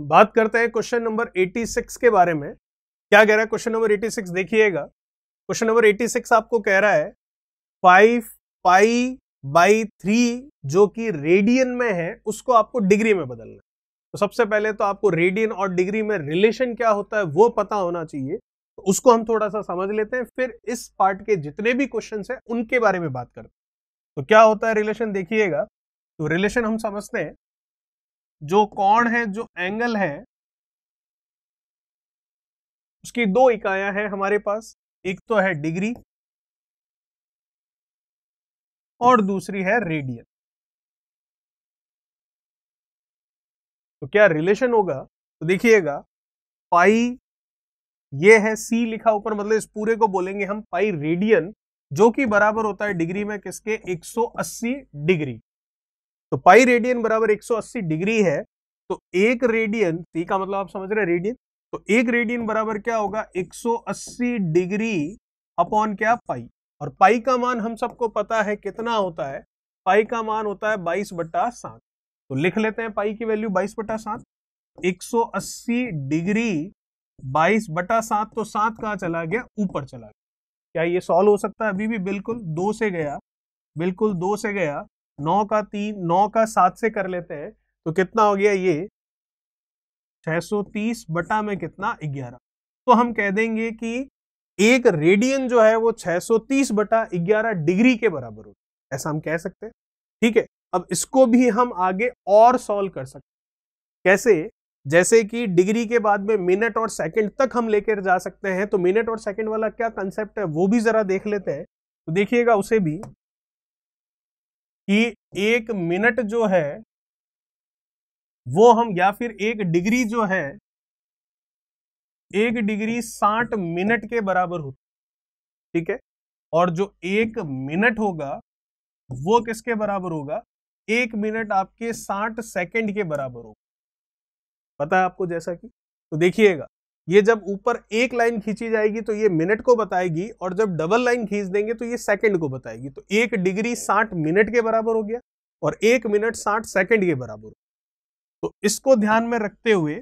बात करते हैं क्वेश्चन नंबर 86 के बारे में क्या कह रहा है क्वेश्चन नंबर 86 देखिएगा क्वेश्चन नंबर 86 आपको कह रहा है फाइव पाई बाई थ्री जो कि रेडियन में है उसको आपको डिग्री में बदलना है तो सबसे पहले तो आपको रेडियन और डिग्री में रिलेशन क्या होता है वो पता होना चाहिए तो उसको हम थोड़ा सा समझ लेते हैं फिर इस पार्ट के जितने भी क्वेश्चन हैं उनके बारे में बात करते हैं तो क्या होता है रिलेशन देखिएगा तो रिलेशन हम समझते हैं जो कोण है जो एंगल है उसकी दो इकाया है हमारे पास एक तो है डिग्री और दूसरी है रेडियन तो क्या रिलेशन होगा तो देखिएगा पाई ये है सी लिखा ऊपर मतलब इस पूरे को बोलेंगे हम पाई रेडियन जो कि बराबर होता है डिग्री में किसके 180 डिग्री तो पाई रेडियन बराबर 180 डिग्री है तो एक रेडियन सी का मतलब आप समझ रहे रेडियन तो एक रेडियन बराबर क्या होगा 180 डिग्री अपॉन क्या पाई और पाई का मान हम सबको पता है कितना होता है पाई का मान होता है बाईस बट्टा सात तो लिख लेते हैं पाई की वैल्यू बाईस बट्टा सात एक डिग्री बाईस बटा सात तो सात कहाँ चला गया ऊपर चला गया क्या ये सॉल्व हो सकता है अभी भी बिल्कुल दो से गया बिल्कुल दो से गया नौ का तीन नौ का सात से कर लेते हैं तो कितना हो गया ये 630 बटा में कितना 11 तो हम कह देंगे कि एक रेडियन जो है वो 630 बटा 11 डिग्री के बराबर हो ऐसा हम कह सकते हैं ठीक है अब इसको भी हम आगे और सॉल्व कर सकते कैसे जैसे कि डिग्री के बाद में मिनट और सेकंड तक हम लेकर जा सकते हैं तो मिनट और सेकंड वाला क्या कंसेप्ट है वो भी जरा देख लेते हैं तो देखिएगा उसे भी कि एक मिनट जो है वो हम या फिर एक डिग्री जो है एक डिग्री साठ मिनट के बराबर होती ठीक है और जो एक मिनट होगा वो किसके बराबर होगा एक मिनट आपके साठ सेकंड के बराबर होगा पता है आपको जैसा कि तो देखिएगा ये जब ऊपर एक लाइन खींची जाएगी तो ये मिनट को बताएगी और जब डबल लाइन खींच देंगे तो ये सेकंड को बताएगी तो एक डिग्री साठ मिनट के बराबर हो गया और एक मिनट साठ सेकंड के बराबर तो इसको ध्यान में रखते हुए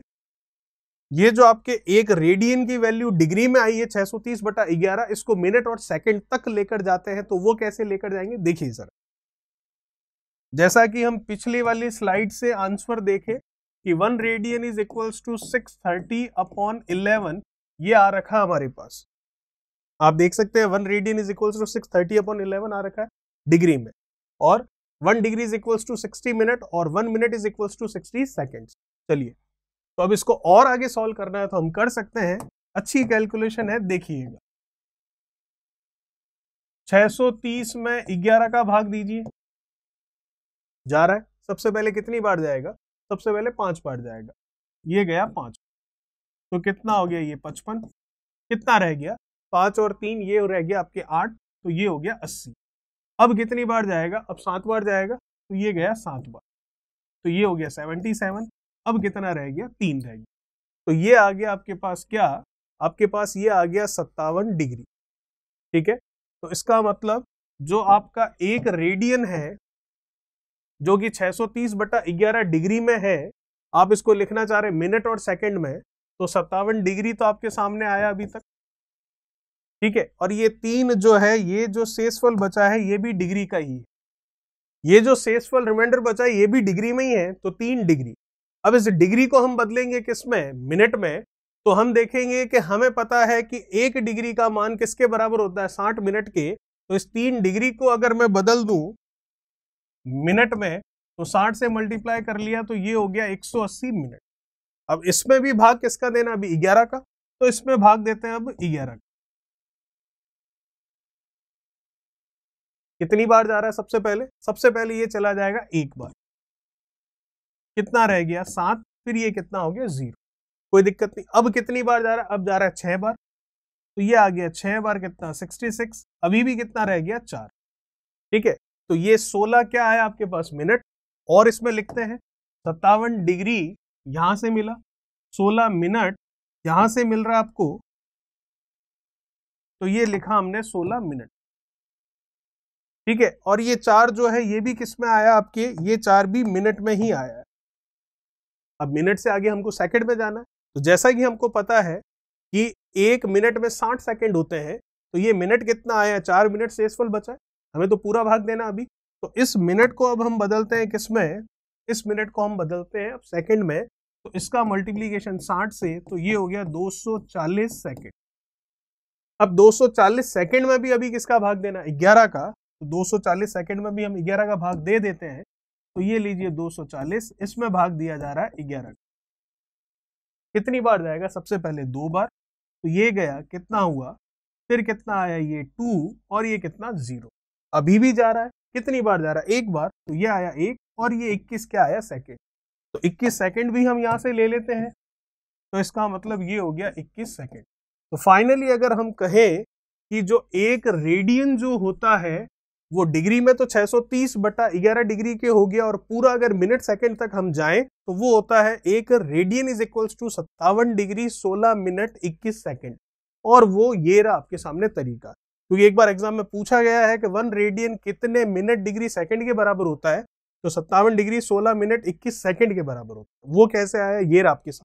ये जो आपके एक रेडियन की वैल्यू डिग्री में आई है 630 बटा ग्यारह इसको मिनट और सेकंड तक लेकर जाते हैं तो वो कैसे लेकर जाएंगे देखिए सर जैसा कि हम पिछली वाली स्लाइड से आंसर देखें कि one radian is equals to six thirty upon eleven ये आ रखा है हमारे पास आप देख सकते हैं one radian is equals to six thirty upon eleven आ रखा है डिग्री में और one degree is equals to sixty minute और one minute is equals to sixty second चलिए तो अब इसको और आगे सॉल्व करना है तो हम कर सकते हैं अच्छी कैलकुलेशन है देखिएगा 630 में 11 का भाग दीजिए जा रहा है सबसे पहले कितनी बार जाएगा सबसे पहले पांच पार्ट जाएगा ये गया हम्म। पांच तो कितना हो गया ये पचपन कितना रह गया पांच और तीन ये रह गया आपके आठ तो ये हो गया अस्सी अब कितनी बार जाएगा अब सात बार जाएगा तो ये गया सात बार तो ये हो गया सेवनटी सेवन अब कितना रह गया तीन रह गया तो ये आ गया आपके पास क्या आपके पास ये आ गया सत्तावन डिग्री ठीक है तो इसका मतलब जो आपका एक रेडियन है जो कि 630 बटा ग्यारह डिग्री में है आप इसको लिखना चाह रहे मिनट और सेकंड में तो सत्तावन डिग्री तो आपके सामने आया अभी तक ठीक है और ये तीन जो है ये जो सेसफल बचा है ये भी डिग्री का ही है ये जो सेसफल रिमाइंडर बचा है ये भी डिग्री में ही है तो तीन डिग्री अब इस डिग्री को हम बदलेंगे किस में मिनट में तो हम देखेंगे कि हमें पता है कि एक डिग्री का मान किसके बराबर होता है साठ मिनट के तो इस तीन डिग्री को अगर मैं बदल दूं मिनट में तो 60 से मल्टीप्लाई कर लिया तो ये हो गया 180 मिनट अब इसमें भी भाग किसका देना अभी 11 का तो इसमें भाग देते हैं अब 11 का कितनी बार जा रहा है सबसे पहले सबसे पहले ये चला जाएगा एक बार कितना रह गया सात फिर ये कितना हो गया जीरो कोई दिक्कत नहीं अब कितनी बार जा रहा है अब जा रहा है छह बार तो ये आ गया छह बार कितना सिक्सटी सिक्स अभी भी कितना रह गया चार ठीक है तो ये 16 क्या आया आपके पास मिनट और इसमें लिखते हैं सत्तावन डिग्री यहां से मिला 16 मिनट यहां से मिल रहा आपको तो ये लिखा हमने 16 मिनट ठीक है और ये चार जो है ये भी किस में आया आपके ये चार भी मिनट में ही आया है अब मिनट से आगे हमको सेकंड में जाना है तो जैसा कि हमको पता है कि एक मिनट में साठ सेकंड होते हैं तो ये मिनट कितना आया चार मिनट सेसफुल बचा है हमें तो पूरा भाग देना अभी तो इस मिनट को अब हम बदलते हैं किसमें इस मिनट को हम बदलते हैं अब सेकंड में तो इसका मल्टीप्लीकेशन 60 से तो ये हो गया 240 सेकंड अब 240 सेकंड में भी अभी किसका भाग देना 11 का तो 240 सेकंड में भी हम 11 का भाग दे देते हैं तो ये लीजिए 240 इसमें भाग दिया जा रहा है ग्यारह का कितनी बार जाएगा सबसे पहले दो बार तो ये गया कितना हुआ फिर कितना आया ये टू और ये कितना जीरो अभी भी जा रहा है कितनी बार जा रहा है एक बार तो ये आया एक और ये इक्कीस क्या आया सेकेंड तो इक्कीस सेकेंड भी हम यहाँ से ले लेते हैं तो इसका मतलब ये हो गया इक्कीस सेकेंड तो फाइनली अगर हम कहें कि जो एक रेडियन जो होता है वो डिग्री में तो 630 बटा 11 डिग्री के हो गया और पूरा अगर मिनट सेकंड तक हम जाएं तो वो होता है एक रेडियन इज इक्वल्स टू सत्तावन डिग्री 16 मिनट 21 सेकंड और वो ये रहा आपके सामने तरीका क्योंकि एक बार एग्जाम में पूछा गया है कि वन रेडियन कितने मिनट डिग्री सेकंड के बराबर होता है तो सत्तावन डिग्री सोलह मिनट इक्कीस सेकंड के बराबर होता है वो कैसे आया ये आपके साथ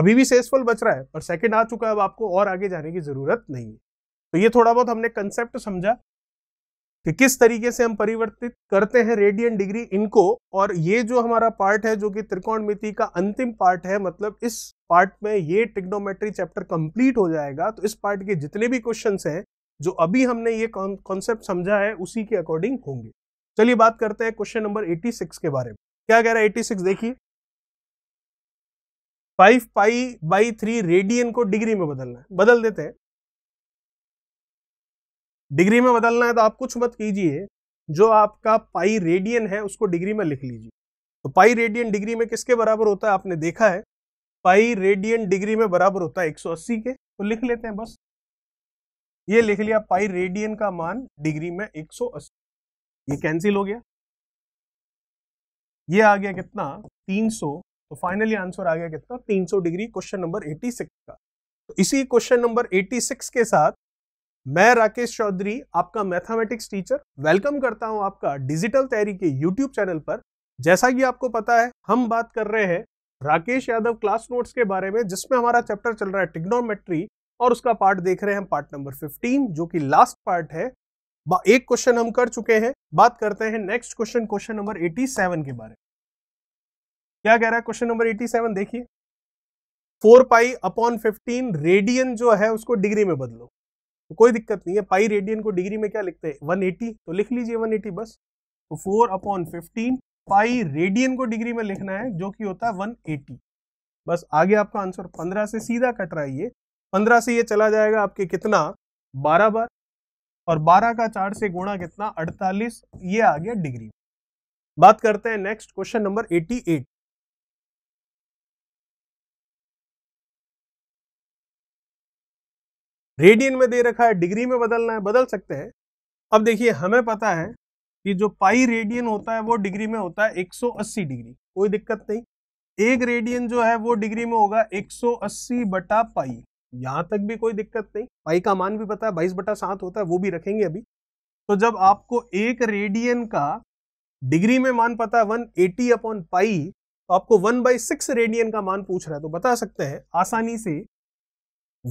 अभी भी सेसफुल बच रहा है पर सेकंड आ चुका है अब आपको और आगे जाने की जरूरत नहीं है तो ये थोड़ा बहुत हमने कंसेप्ट समझा कि किस तरीके से हम परिवर्तित करते हैं रेडियन डिग्री इनको और ये जो हमारा पार्ट है जो कि त्रिकोण का अंतिम पार्ट है मतलब इस पार्ट में ये ट्रिग्नोमेट्री चैप्टर कंप्लीट हो जाएगा तो इस पार्ट के जितने भी क्वेश्चन हैं जो अभी हमने ये कॉन्सेप्ट समझा है उसी के अकॉर्डिंग होंगे चलिए बात करते हैं क्वेश्चन नंबर 86 के बारे में क्या कह रहा है 86 देखिए 5 पाई बाई थ्री रेडियन को डिग्री में बदलना है बदल देते हैं डिग्री में बदलना है तो आप कुछ मत कीजिए जो आपका पाई रेडियन है उसको डिग्री में लिख लीजिए तो पाई रेडियन डिग्री में किसके बराबर होता है आपने देखा है पाई रेडियन डिग्री में बराबर होता है 180 के तो लिख लेते हैं बस ये लिख लिया पाई रेडियन का मान डिग्री में 180 ये कैंसिल हो गया ये आ गया कितना 300 तो फाइनली आंसर आ गया कितना 300 डिग्री क्वेश्चन नंबर 86 का तो इसी क्वेश्चन नंबर 86 के साथ मैं राकेश चौधरी आपका मैथमेटिक्स टीचर वेलकम करता हूं आपका डिजिटल तैयारी के यूट्यूब चैनल पर जैसा कि आपको पता है हम बात कर रहे हैं राकेश यादव क्लास नोट्स के बारे में जिसमें हमारा चैप्टर चल रहा है टिग्नोमेट्री और उसका पार्ट देख रहे हैं हम पार्ट नंबर 15 जो कि लास्ट पार्ट है एक क्वेश्चन हम कर चुके हैं बात करते हैं नेक्स्ट क्वेश्चन क्वेश्चन नंबर 87 के बारे में क्या कह रहा है क्वेश्चन नंबर 87 देखिए four pi upon fifteen radian जो है उसको डिग्री में बदलो तो कोई दिक्कत नहीं है पाई रेडियन को डिग्री में क्या लिखते हैं 180 तो लिख लीजिए 180 बस तो four upon fifteen pi radian को डिग्री में लिखना है जो कि होता है 180 बस आगे आपका आंसर 15 से सीधा कट रहा है ये पंद्रह से ये चला जाएगा आपके कितना बारह बार और बारह का चार से गुणा कितना अड़तालीस ये आ गया डिग्री बात करते हैं next question number eighty eight radian में दे रखा है डिग्री में बदलना है बदल सकते हैं अब देखिए हमें पता है कि जो पाई रेडियन होता है वो डिग्री में होता है 180 डिग्री कोई दिक्कत नहीं एक रेडियन जो है वो डिग्री में होगा 180 बटा पाई यहां तक भी कोई दिक्कत नहीं पाई का मान भी पता है बाईस बटा सात होता है वो भी रखेंगे अभी तो जब आपको एक रेडियन का डिग्री में मान पता है वन एटी अपॉन पाई तो आपको वन बाई सिक्स रेडियन का मान पूछ रहा है तो बता सकते हैं आसानी से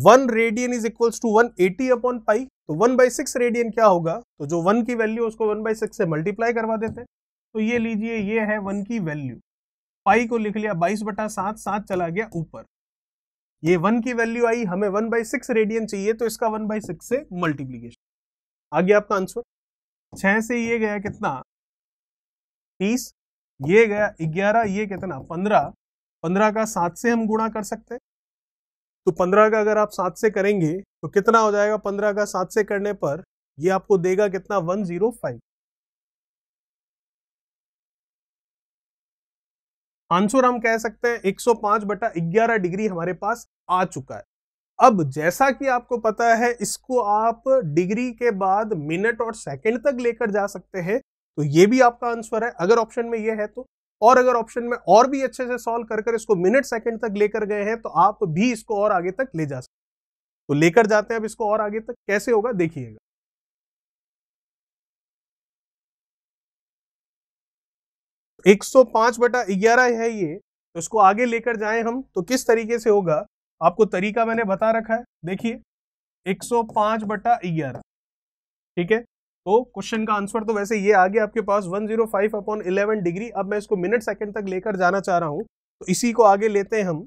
one radian is equals to one eighty upon pi तो वन बाई सिक्स रेडियन क्या होगा तो जो वन की वैल्यू उसको वन बाई सिक्स से मल्टीप्लाई करवा देते हैं तो ये लीजिए ये है वन की वैल्यू पाई को लिख लिया बाईस बटा सात सात चला गया ऊपर ये वन की वैल्यू आई हमें वन बाई सिक्स रेडियन चाहिए तो इसका वन बाई सिक्स से मल्टीप्लीकेशन आ गया आपका आंसर छह से ये गया कितना तीस ये गया ग्यारह ये कितना पंद्रह पंद्रह का सात से हम गुणा कर सकते हैं तो पंद्रह का अगर आप सात से करेंगे तो कितना हो जाएगा पंद्रह का सात से करने पर ये आपको देगा कितना वन जीरो फाइव आंसर हम कह सकते हैं 105 बटा ग्यारह डिग्री हमारे पास आ चुका है अब जैसा कि आपको पता है इसको आप डिग्री के बाद मिनट और सेकंड तक लेकर जा सकते हैं तो ये भी आपका आंसर है अगर ऑप्शन में ये है तो और अगर ऑप्शन में और भी अच्छे से सॉल्व कर कर इसको मिनट सेकंड तक लेकर गए हैं तो आप भी इसको और आगे तक ले जा सकते तो लेकर जाते हैं अब इसको और आगे तक कैसे होगा देखिएगा 105 बटा 11 है ये तो इसको आगे लेकर जाएं हम तो किस तरीके से होगा आपको तरीका मैंने बता रखा है देखिए 105 बटा 11 ठीक है तो क्वेश्चन का आंसर तो वैसे ये आ गया आपके पास 105 अपॉन इलेवन डिग्री अब मैं इसको मिनट सेकंड तक लेकर जाना चाह रहा हूं तो इसी को आगे लेते हैं हम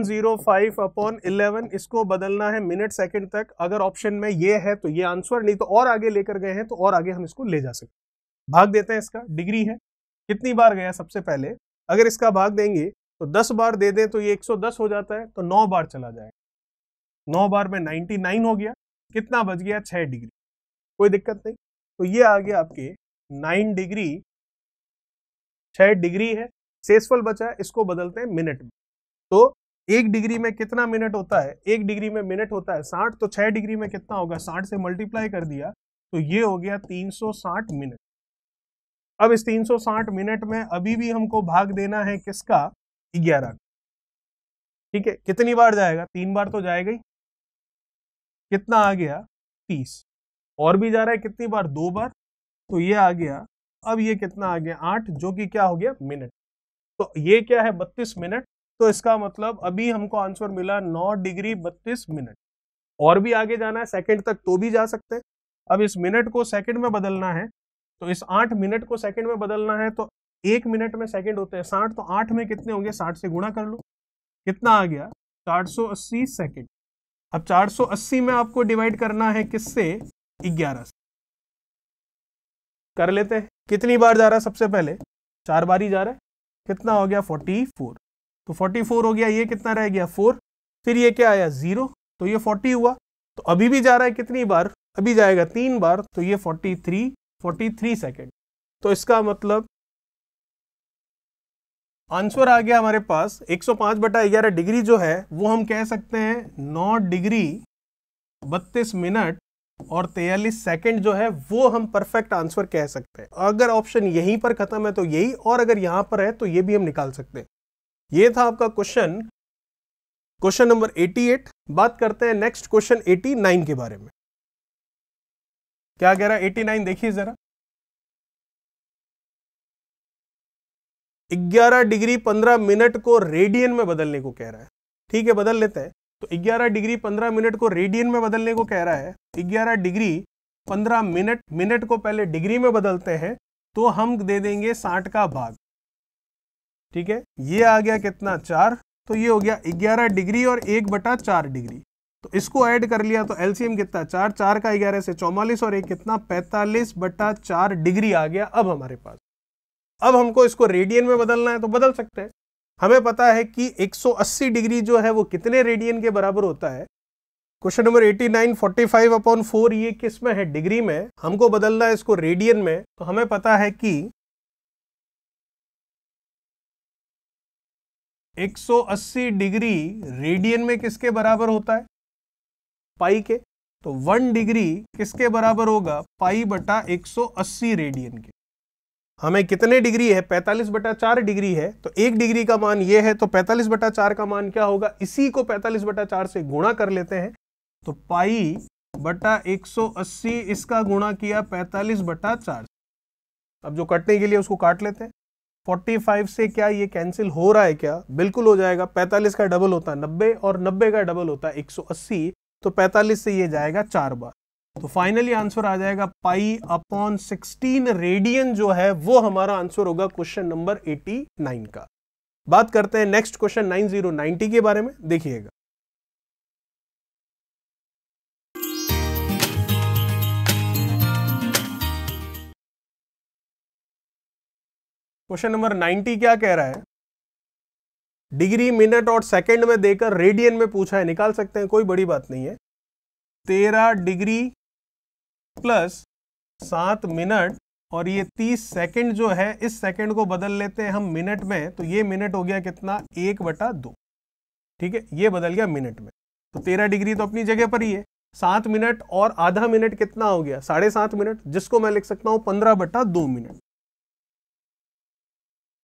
105 अपॉन इलेवन इसको बदलना है मिनट सेकंड तक अगर ऑप्शन में ये है तो ये आंसर नहीं तो और आगे लेकर गए हैं तो और आगे हम इसको ले जा सकते भाग देते हैं इसका डिग्री है कितनी बार गया सबसे पहले अगर इसका भाग देंगे तो 10 बार दे दें तो ये 110 हो जाता है तो 9 बार चला जाएगा 9 बार में 99 हो गया कितना बच गया 6 डिग्री कोई दिक्कत नहीं तो ये आ गया आपके 9 डिग्री 6 डिग्री है सेसफल बचा है इसको बदलते हैं मिनट में तो एक डिग्री में कितना मिनट होता है एक डिग्री में मिनट होता है साठ तो छह डिग्री में कितना होगा साठ से मल्टीप्लाई कर दिया तो ये हो गया तीन मिनट अब इस 360 मिनट में अभी भी हमको भाग देना है किसका ग्यारह ठीक है कितनी बार जाएगा तीन बार तो जाएगा ही कितना आ गया तीस और भी जा रहा है कितनी बार दो बार तो ये आ गया अब ये कितना आ गया आठ जो कि क्या हो गया मिनट तो ये क्या है बत्तीस मिनट तो इसका मतलब अभी हमको आंसर मिला नौ डिग्री बत्तीस मिनट और भी आगे जाना है सेकंड तक तो भी जा सकते हैं अब इस मिनट को सेकंड में बदलना है तो इस आठ मिनट को सेकंड में बदलना है तो एक मिनट में सेकंड होते हैं साठ तो आठ में कितने होंगे साठ से गुणा कर लो कितना आ गया चार सौ अस्सी सेकेंड अब चार सौ अस्सी में आपको डिवाइड करना है किससे ग्यारह से कर लेते हैं कितनी बार जा रहा है सबसे पहले चार बार ही जा रहा है कितना हो गया फोर्टी फोर तो फोर्टी फोर हो गया ये कितना रह गया फोर फिर ये क्या आया जीरो तो ये फोर्टी हुआ तो अभी भी जा रहा है कितनी बार अभी जाएगा तीन बार तो ये forty three forty three second तो इसका मतलब आंसर आ गया हमारे पास 105 बटा ग्यारह डिग्री जो है वो हम कह सकते हैं 9 डिग्री 32 मिनट और तेयलिस सेकेंड जो है वो हम परफेक्ट आंसर कह सकते हैं अगर ऑप्शन यहीं पर खत्म है तो यही और अगर यहां पर है तो ये भी हम निकाल सकते हैं ये था आपका क्वेश्चन क्वेश्चन नंबर 88 बात करते हैं नेक्स्ट क्वेश्चन 89 के बारे में क्या कह रहा है एटी नाइन देखिए जरा ग्यारह डिग्री पंद्रह मिनट को रेडियन में बदलने को कह रहा है ठीक है बदल लेते हैं तो ग्यारह डिग्री पंद्रह मिनट को रेडियन में बदलने को कह रहा है ग्यारह डिग्री पंद्रह मिनट मिनट को पहले डिग्री में बदलते हैं तो हम दे देंगे साठ का भाग ठीक है ये आ गया कितना चार तो ये हो गया ग्यारह डिग्री और एक बटा चार डिग्री तो इसको ऐड कर लिया तो एलसीएम कितना चार चार का ग्यारह से चौवालीस और एक कितना पैंतालीस बटा चार डिग्री आ गया अब हमारे पास अब हमको इसको रेडियन में बदलना है तो बदल सकते हैं हमें पता है कि 180 डिग्री जो है वो कितने रेडियन के बराबर होता है क्वेश्चन नंबर 89 45 अपॉन 4 ये किस में है डिग्री में हमको बदलना है इसको रेडियन में तो हमें पता है कि 180 डिग्री रेडियन में किसके बराबर होता है पाई के तो वन डिग्री किसके बराबर होगा पाई बटा 180 रेडियन के हमें कितने डिग्री है 45 बटा चार डिग्री है तो एक डिग्री का मान ये है तो 45 बटा चार का मान क्या होगा इसी को 45 बटा चार से गुणा कर लेते हैं तो पाई बटा 180 इसका गुणा किया 45 बटा चार अब जो कटने के लिए उसको काट लेते हैं 45 से क्या ये कैंसिल हो रहा है क्या बिल्कुल हो जाएगा 45 का डबल होता है नब्बे और 90 का डबल होता है अस्सी तो 45 से ये जाएगा चार बार तो फाइनली आंसर आ जाएगा पाई अपॉन 16 रेडियन जो है वो हमारा आंसर होगा क्वेश्चन नंबर 89 का बात करते हैं नेक्स्ट क्वेश्चन 9090 के बारे में देखिएगा क्वेश्चन नंबर 90 क्या कह रहा है डिग्री मिनट और सेकंड में देकर रेडियन में पूछा है निकाल सकते हैं कोई बड़ी बात नहीं है तेरह डिग्री प्लस सात मिनट और ये तीस सेकंड जो है इस सेकंड को बदल लेते हैं हम मिनट में तो ये मिनट हो गया कितना एक बटा दो ठीक है ये बदल गया मिनट में तो तेरह डिग्री तो अपनी जगह पर ही है सात मिनट और आधा मिनट कितना हो गया साढ़े सात मिनट जिसको मैं लिख सकता हूँ पंद्रह बटा दो मिनट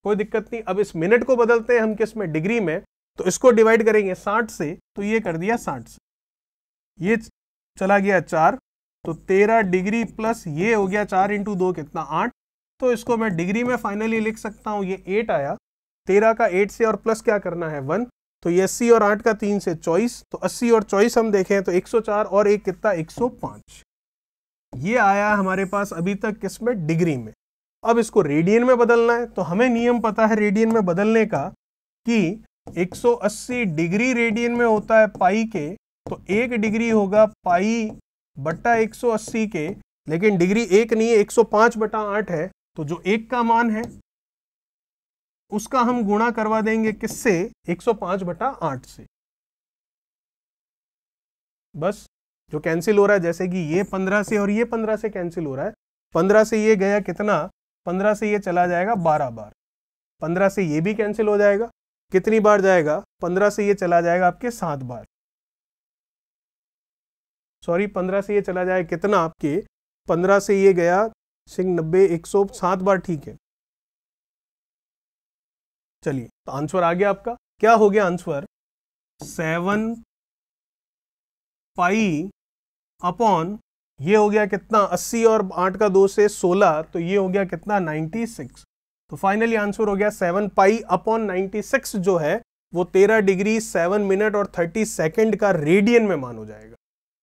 कोई दिक्कत नहीं अब इस मिनट को बदलते हैं हम किस में डिग्री में तो इसको डिवाइड करेंगे साठ से तो ये कर दिया साठ से ये चला गया चार तो तेरह डिग्री प्लस ये हो गया चार इंटू दो कितना आठ तो इसको मैं डिग्री में फाइनली लिख सकता हूँ ये एट आया तेरह का एट से और प्लस क्या करना है वन तो ये अस्सी और आठ का तीन से चौबीस तो अस्सी और चौबीस हम देखें तो एक सौ चार और एक कितना एक सौ ये आया हमारे पास अभी तक किस में डिग्री में अब इसको रेडियन में बदलना है तो हमें नियम पता है रेडियन में बदलने का कि 180 डिग्री रेडियन में होता है पाई के तो एक डिग्री होगा पाई बट्टा 180 के लेकिन डिग्री एक नहीं है 105 बटा आठ है तो जो एक का मान है उसका हम गुणा करवा देंगे किससे 105 बटा आठ से बस जो कैंसिल हो रहा है जैसे कि ये 15 से और ये 15 से कैंसिल हो रहा है 15 से ये गया कितना पंद्रह से ये चला जाएगा बारह बार पंद्रह से ये भी कैंसिल हो जाएगा कितनी बार जाएगा पंद्रह से ये चला जाएगा आपके सात बार सॉरी पंद्रह से ये चला जाएगा कितना आपके पंद्रह से ये गया सिंह नब्बे एक सौ सात बार ठीक है चलिए तो आंसर आ गया आपका क्या हो गया आंसर सेवन पाई अपॉन ये हो गया कितना 80 और आठ का दो से 16 तो ये हो गया कितना 96 तो फाइनली आंसर हो गया 7 पाई अपॉन 96 जो है वो 13 डिग्री 7 मिनट और 30 सेकंड का रेडियन में मान हो जाएगा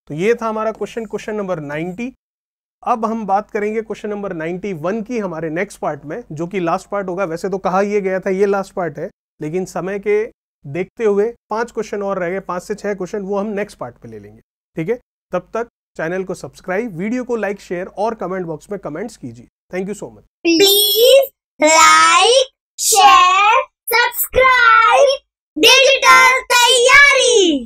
तो ये था हमारा क्वेश्चन क्वेश्चन नंबर 90 अब हम बात करेंगे क्वेश्चन नंबर 91 की हमारे नेक्स्ट पार्ट में जो कि लास्ट पार्ट होगा वैसे तो कहा यह गया था ये लास्ट पार्ट है लेकिन समय के देखते हुए पांच क्वेश्चन और रह गए पांच से छह क्वेश्चन वो हम नेक्स्ट पार्ट पे ले लेंगे ठीक है तब तक चैनल को सब्सक्राइब वीडियो को लाइक शेयर और कमेंट बॉक्स में कमेंट्स कीजिए thank you so much please like share subscribe digital तैयारी